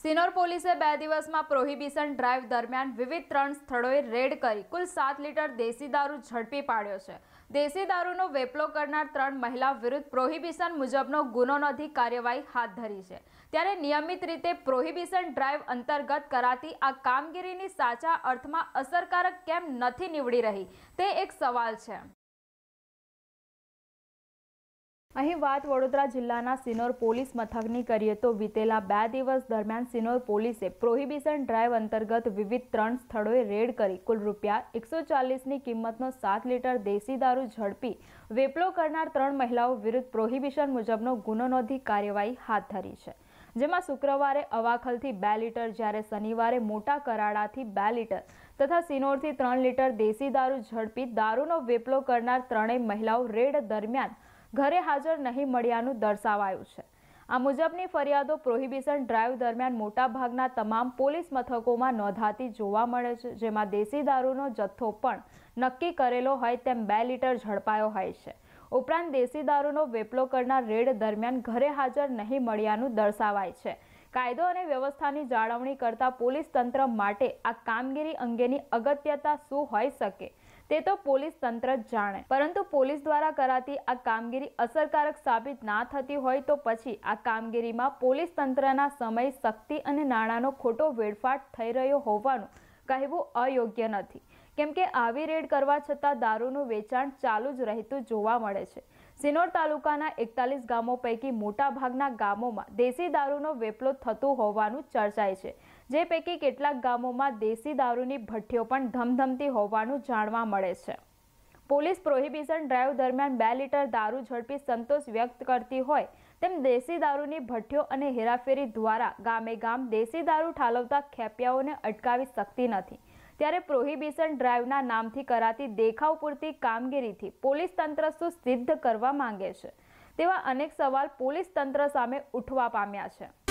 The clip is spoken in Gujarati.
સિનોર પોલીસે બે દિવસમાં પ્રોહિબિશન ડ્રાઈવ દરમિયાન વિવિધ ત્રણ સ્થળોએ રેડ કરી કુલ સાત લીટર દેશી દારૂ ઝડપી પાડ્યો છે દેશી દારૂનો વેપલો કરનાર ત્રણ મહિલા વિરુદ્ધ પ્રોહિબિશન મુજબનો ગુનો નોંધી કાર્યવાહી હાથ ધરી છે ત્યારે નિયમિત રીતે પ્રોહિબિશન ડ્રાઈવ અંતર્ગત કરાતી આ કામગીરીની સાચા અર્થમાં અસરકારક કેમ નથી નીવડી રહી તે એક સવાલ છે અહીં વાત વડોદરા જિલ્લાના સિનોર પોલીસ મથકની કરીએ તો વીતેલા બે દિવસ દરમિયાન સિનોર પોલીસે પ્રોહિબિશન ડ્રાઈવ અંતર્ગત વિવિધ ત્રણ સ્થળોએ રેડ કરી કુલ રૂપિયા એકસો ચાલીસની કિંમતનો સાત લીટર દેશી દારૂ ઝડપી વેપલો કરનાર ત્રણ મહિલાઓ વિરુદ્ધ પ્રોહિબિશન મુજબનો ગુનો નોંધી કાર્યવાહી હાથ ધરી છે જેમાં શુક્રવારે અવાખલથી બે લીટર જ્યારે શનિવારે મોટા કરાડાથી બે લીટર તથા સિનોરથી ત્રણ લીટર દેશી દારૂ ઝડપી દારૂનો વેપલો કરનાર ત્રણેય મહિલાઓ રેડ દરમિયાન ઘરે હાજર નહીં મળ્યાનું દર્શાવાયું છે આ મુજબની ફરિયાદો પ્રોહિબિશન ડ્રાઈવ દરમિયાન મોટાભાગના તમામ પોલીસ મથકોમાં નોંધાતી જોવા મળે છે જેમાં દેશી દારૂનો જથ્થો પણ નક્કી કરેલો હોય તેમ બે લીટર ઝડપાયો હોય છે ઉપરાંત દેશી દારૂનો વેપલો કરનાર રેડ દરમિયાન ઘરે હાજર નહીં મળ્યાનું દર્શાવાય છે કાયદો અને વ્યવસ્થાની જાળવણી કરતા પોલીસ તંત્ર માટે આ કામગીરી અંગેની અગત્યતા શું હોઈ શકે તે તો પોલીસ તંત્ર જ જાણે પરંતુ પોલીસ દ્વારા કરાતી આ કામગીરી અસરકારક સાબિત ના થતી હોય તો પછી આ કામગીરીમાં પોલીસ તંત્રના સમય શક્તિ અને નાણાંનો ખોટો વેડફાટ થઈ રહ્યો હોવાનું કહેવું અયોગ્ય નથી કેમ કે આવી રેડ કરવા છતાં દારૂનું વેચાણ ચાલુ જ રહેતું જોવા મળે છે સિનોર તાલુકાના એકતાલીસ ગામો પૈકી મોટાભાગના ગામોમાં દેશી દારૂનો વેપલો થતો હોવાનું ચર્ચાય છે જે પૈકી કેટલાક ગામોમાં દેશી દારૂની ભઠ્ઠીઓ પણ ધમધમતી હોવાનું જાણવા મળે છે પોલીસ પ્રોહિબિશન ડ્રાઈવ દરમિયાન બે લીટર દારૂ ઝડપી સંતોષ વ્યક્ત કરતી હોય તેમ દેશી દારૂની ભઠ્ઠીઓ અને હેરાફેરી દ્વારા ગામે ગામ દેશી દારૂ ઠાલવતા ખેપિયાઓને અટકાવી શકતી નથી ત્યારે પ્રોહિબિશન ડ્રાઈવના નામથી કરાતી દેખાવ પૂરતી કામગીરીથી પોલીસ તંત્ર શું સિદ્ધ કરવા માંગે છે તેવા અનેક સવાલ પોલીસ તંત્ર સામે ઉઠવા પામ્યા છે